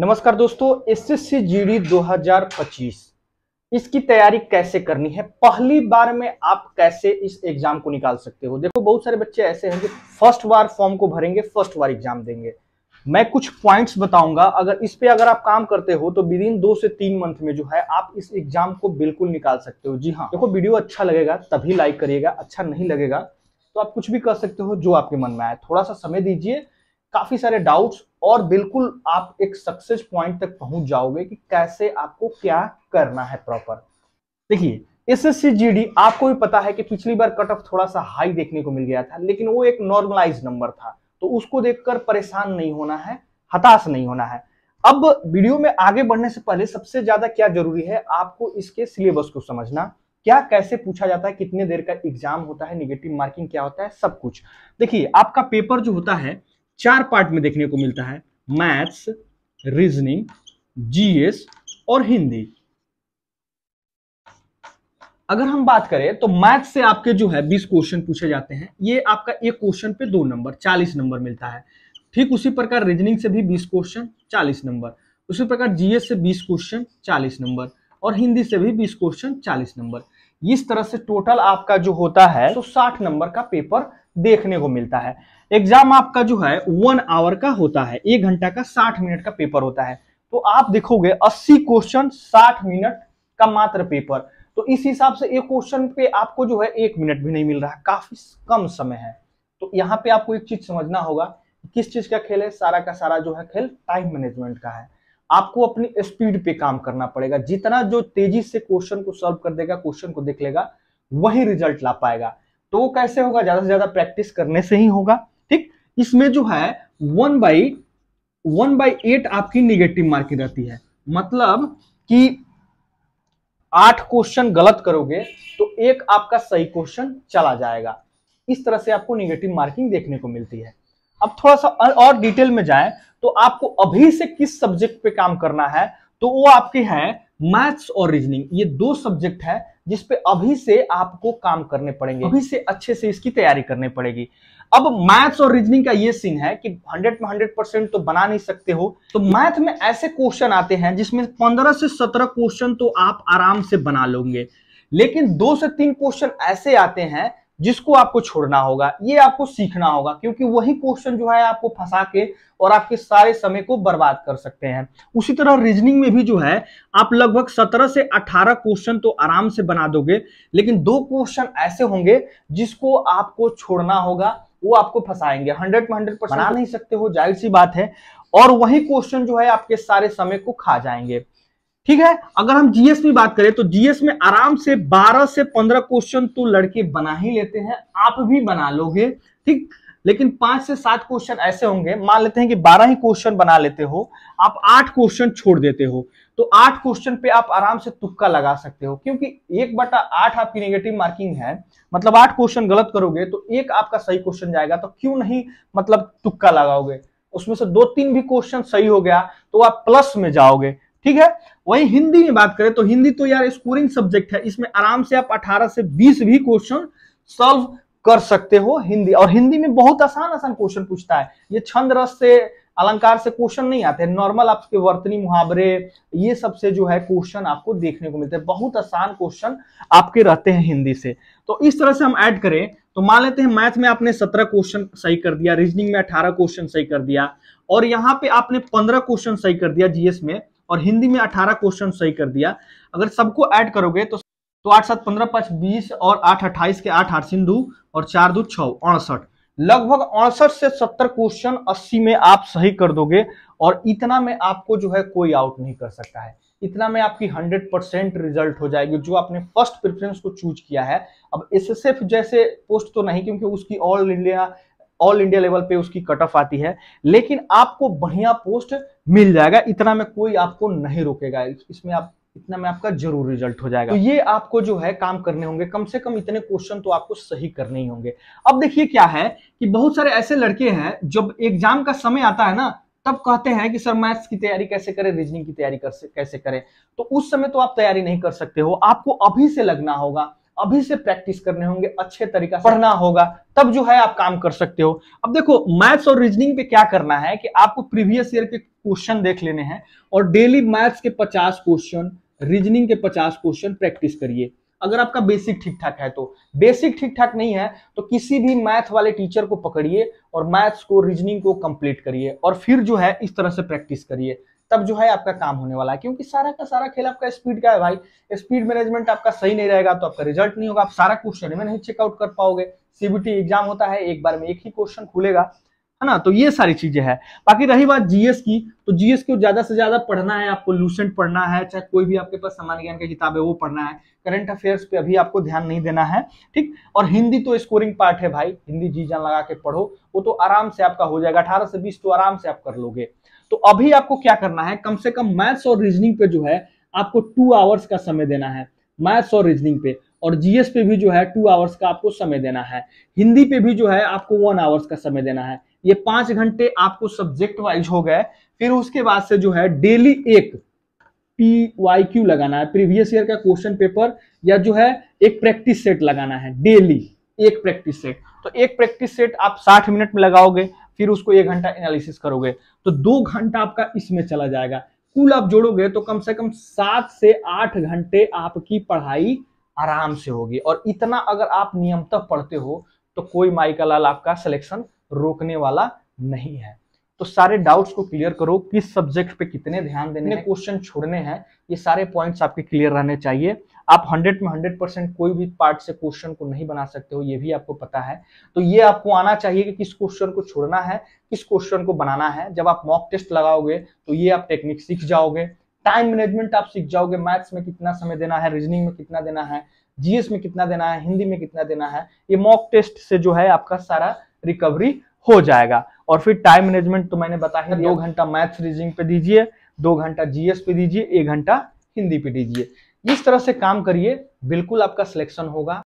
नमस्कार दोस्तों SSC GD 2025 इसकी तैयारी कैसे करनी है पहली बार में आप कैसे इस एग्जाम को निकाल सकते हो देखो बहुत सारे बच्चे ऐसे हैं जो फर्स्ट बार फॉर्म को भरेंगे फर्स्ट बार एग्जाम देंगे मैं कुछ पॉइंट्स बताऊंगा अगर इस पे अगर आप काम करते हो तो विद इन दो से तीन मंथ में जो है आप इस एग्जाम को बिल्कुल निकाल सकते हो जी हाँ देखो वीडियो अच्छा लगेगा तभी लाइक करिएगा अच्छा नहीं लगेगा तो आप कुछ भी कर सकते हो जो आपके मन में आए थोड़ा सा समय दीजिए काफी सारे डाउट्स और बिल्कुल आप एक सक्सेस पॉइंट तक पहुंच जाओगे कि कैसे आपको क्या करना है प्रॉपर देखिए एसएससी जीडी आपको भी पता है कि पिछली बार कट ऑफ थोड़ा सा हाई देखने को मिल गया था लेकिन वो एक नॉर्मलाइज नंबर था तो उसको देखकर परेशान नहीं होना है हताश नहीं होना है अब वीडियो में आगे बढ़ने से पहले सबसे ज्यादा क्या जरूरी है आपको इसके सिलेबस को समझना क्या कैसे पूछा जाता है कितने देर का एग्जाम होता है निगेटिव मार्किंग क्या होता है सब कुछ देखिए आपका पेपर जो होता है चार पार्ट में देखने को मिलता है मैथ्स रीजनिंग जीएस और हिंदी अगर हम बात करें तो मैथ्स से आपके जो है 20 क्वेश्चन पूछे जाते हैं ये आपका एक क्वेश्चन पे दो नंबर 40 नंबर मिलता है ठीक उसी प्रकार रीजनिंग से भी 20 क्वेश्चन 40 नंबर उसी प्रकार जीएस से 20 क्वेश्चन 40 नंबर और हिंदी से भी 20 क्वेश्चन 40 नंबर इस तरह से टोटल आपका जो होता है तो 60 नंबर का पेपर देखने को मिलता है एग्जाम आपका जो है वन आवर का होता है एक घंटा का साठ मिनट का पेपर होता है तो आप देखोगे अस्सी क्वेश्चन साठ मिनट का मात्र पेपर तो इस हिसाब से एक क्वेश्चन पे आपको जो है एक मिनट भी नहीं मिल रहा काफी कम समय है तो यहाँ पे आपको एक चीज समझना होगा किस चीज का खेल है सारा का सारा जो है खेल टाइम मैनेजमेंट का है आपको अपनी स्पीड पे काम करना पड़ेगा जितना जो तेजी से क्वेश्चन को सॉल्व कर देगा क्वेश्चन को देख लेगा वही रिजल्ट ला पाएगा तो कैसे होगा ज्यादा से ज्यादा प्रैक्टिस करने से ही होगा ठीक इसमें जो है one by one by eight आपकी निगेटिव मार्किंग रहती है मतलब कि आठ क्वेश्चन गलत करोगे तो एक आपका सही क्वेश्चन चला जाएगा इस तरह से आपको निगेटिव मार्किंग देखने को मिलती है अब थोड़ा सा और डिटेल में जाए तो आपको अभी से किस सब्जेक्ट पे काम करना है तो वो आपकी है मैथ्स और रीजनिंग ये दो सब्जेक्ट है पे अभी से आपको काम करने पड़ेंगे अभी से अच्छे से इसकी तैयारी करने पड़ेगी अब मैथ्स और रीजनिंग का ये सीन है कि 100 में 100 परसेंट तो बना नहीं सकते हो तो मैथ में ऐसे क्वेश्चन आते हैं जिसमें 15 से 17 क्वेश्चन तो आप आराम से बना लोगे लेकिन दो से तीन क्वेश्चन ऐसे आते हैं जिसको आपको छोड़ना होगा ये आपको सीखना होगा क्योंकि वही क्वेश्चन जो है आपको फंसा के और आपके सारे समय को बर्बाद कर सकते हैं उसी तरह रीजनिंग में भी जो है आप लगभग 17 से 18 क्वेश्चन तो आराम से बना दोगे लेकिन दो क्वेश्चन ऐसे होंगे जिसको आपको छोड़ना होगा वो आपको फंसाएंगे हंड्रेड में हंड्रेड परसेंट बना तो नहीं सकते हो जाहिर सी बात है और वही क्वेश्चन जो है आपके सारे समय को खा जाएंगे ठीक है अगर हम जीएस में बात करें तो जीएस में आराम से 12 से 15 क्वेश्चन तो लड़के बना ही लेते हैं आप भी बना लोगे ठीक लेकिन पांच से सात क्वेश्चन ऐसे होंगे मान लेते हैं कि बारह ही क्वेश्चन बना लेते हो आप आठ क्वेश्चन छोड़ देते हो तो आठ क्वेश्चन पे आप आराम से तुक्का लगा सकते हो क्योंकि एक बटा आठ आपकी नेगेटिव मार्किंग है मतलब आठ क्वेश्चन गलत करोगे तो एक आपका सही क्वेश्चन जाएगा तो क्यों नहीं मतलब तुक्का लगाओगे उसमें से दो तीन भी क्वेश्चन सही हो गया तो आप प्लस में जाओगे ठीक है वही हिंदी में बात करें तो हिंदी तो यार स्कोरिंग सब्जेक्ट है इसमें आराम से आप 18 से 20 भी क्वेश्चन सॉल्व कर सकते हो हिंदी और हिंदी में बहुत आसान आसान क्वेश्चन पूछता है ये छंद रस से अलंकार से क्वेश्चन नहीं आते हैं नॉर्मल आपके वर्तनी मुहावरे ये सबसे जो है क्वेश्चन आपको देखने को मिलते हैं बहुत आसान क्वेश्चन आपके रहते हैं हिंदी से तो इस तरह से हम ऐड करें तो मान लेते हैं मैथ में आपने सत्रह क्वेश्चन सही कर दिया रीजनिंग में अठारह क्वेश्चन सही कर दिया और यहाँ पे आपने पंद्रह क्वेश्चन सही कर दिया जीएस में और हिंदी में अठारह क्वेश्चन सही कर दिया अगर सबको ऐड करोगे तो तो आठ सात पंद्रह पांच बीस और आठ अट्ठाईस के आठ आठ सिंधु और चार दो छः अड़सठ लगभग अड़सठ से सत्तर क्वेश्चन अस्सी में आप सही कर दोगे और इतना में आपको जो है कोई आउट नहीं कर सकता है इतना में आपकी 100 परसेंट रिजल्ट हो जाएगी जो आपने फर्स्ट प्रेफरेंस को चूज किया है अब एस जैसे पोस्ट तो नहीं क्योंकि उसकी all India all India level पे उसकी कट ऑफ आती है लेकिन आपको बढ़िया पोस्ट मिल जाएगा इतना में कोई आपको नहीं रोकेगा इसमें आप इतना में आपका जरूर रिजल्ट हो जाएगा तो ये आपको जो है काम करने होंगे कम से कम इतने क्वेश्चन तो आपको सही करने ही होंगे अब देखिए क्या है कि बहुत सारे ऐसे लड़के हैं जब एग्जाम का समय आता है ना तब कहते हैं कि सर मैथ्स की तैयारी कैसे करें रीजनिंग की तैयारी कैसे करें तो उस समय तो आप तैयारी नहीं कर सकते हो आपको अभी से लगना होगा अभी से प्रैक्टिस करने होंगे अच्छे तरीका से पढ़ना होगा तब जो है आप काम कर सकते हो अब देखो मैथ्स और रीजनिंग पे क्या करना है कि आपको प्रीवियस ईयर के क्वेश्चन देख लेने हैं और डेली मैथ्स के पचास क्वेश्चन रीजनिंग के पचास क्वेश्चन प्रैक्टिस करिए अगर आपका बेसिक ठीक ठाक है तो बेसिक ठीक ठाक नहीं है तो किसी भी मैथ वाले टीचर को पकड़िए और मैथ्स को रीजनिंग को कंप्लीट करिए और फिर जो है इस तरह से प्रैक्टिस करिए तब जो है आपका काम होने वाला है क्योंकि सारा का सारा खेल आपका स्पीड का है भाई स्पीड मैनेजमेंट आपका सही नहीं रहेगा तो आपका रिजल्ट नहीं होगा आप सारा क्वेश्चन में नहीं चेकआउट कर पाओगे सीबीटी एग्जाम होता है एक बार में एक ही क्वेश्चन खुलेगा है ना तो ये सारी चीजें हैं बाकी रही बात जीएस की तो जीएस को ज्यादा से ज्यादा पढ़ना है आपको लूसेंट पढ़ना है चाहे कोई भी आपके पास सामान्य ज्ञान की किताब है वो पढ़ना है करंट अफेयर्स पे अभी आपको ध्यान नहीं देना है ठीक और हिंदी तो स्कोरिंग पार्ट है भाई हिंदी जी जान लगा के पढ़ो वो तो आराम से आपका हो जाएगा अठारह से बीस तो आराम से आप कर लोगे तो अभी आपको क्या करना है कम से कम मैथ्स और रीजनिंग पे जो है आपको टू आवर्स का समय देना है मैथ्स और रीजनिंग पे और जीएस पे भी जो है टू आवर्स का आपको समय देना है हिंदी पे भी जो है आपको वन आवर्स का समय देना है ये पांच घंटे आपको सब्जेक्ट वाइज हो गए फिर उसके बाद से जो है डेली एक पी वाई क्यू लगाना है प्रीवियस ईयर का क्वेश्चन पेपर या जो है एक प्रैक्टिस सेट लगाना है डेली एक प्रैक्टिस सेट तो एक प्रैक्टिस सेट आप 60 मिनट में लगाओगे फिर उसको एक घंटा एनालिसिस करोगे तो दो घंटा आपका इसमें चला जाएगा कुल आप जोड़ोगे तो कम से कम सात से आठ घंटे आपकी पढ़ाई आराम से होगी और इतना अगर आप नियमतः पढ़ते हो तो कोई माइका लाल आपका सिलेक्शन रोकने वाला नहीं है तो सारे डाउट्स को क्लियर करो किस सब्जेक्ट पे कितने ध्यान देने क्वेश्चन छोड़ने हैं ये सारे पॉइंट्स आपके क्लियर रहने चाहिए आप 100 में 100 परसेंट कोई भी पार्ट से क्वेश्चन को नहीं बना सकते हो ये भी आपको पता है तो ये आपको आना चाहिए कि किस क्वेश्चन को छोड़ना है किस क्वेश्चन को बनाना है जब आप मॉक टेस्ट लगाओगे तो ये आप टेक्निक सीख जाओगे टाइम मैनेजमेंट आप सीख जाओगे मैथ्स में कितना समय देना है रीजनिंग में कितना देना है जीएस में कितना देना है हिंदी में कितना देना है ये मॉक टेस्ट से जो है आपका सारा रिकवरी हो जाएगा और फिर टाइम मैनेजमेंट तो मैंने बताया दो घंटा मैथ्स रीजनिंग पे दीजिए दो घंटा जीएस पे दीजिए एक घंटा हिंदी पे दीजिए इस तरह से काम करिए बिल्कुल आपका सिलेक्शन होगा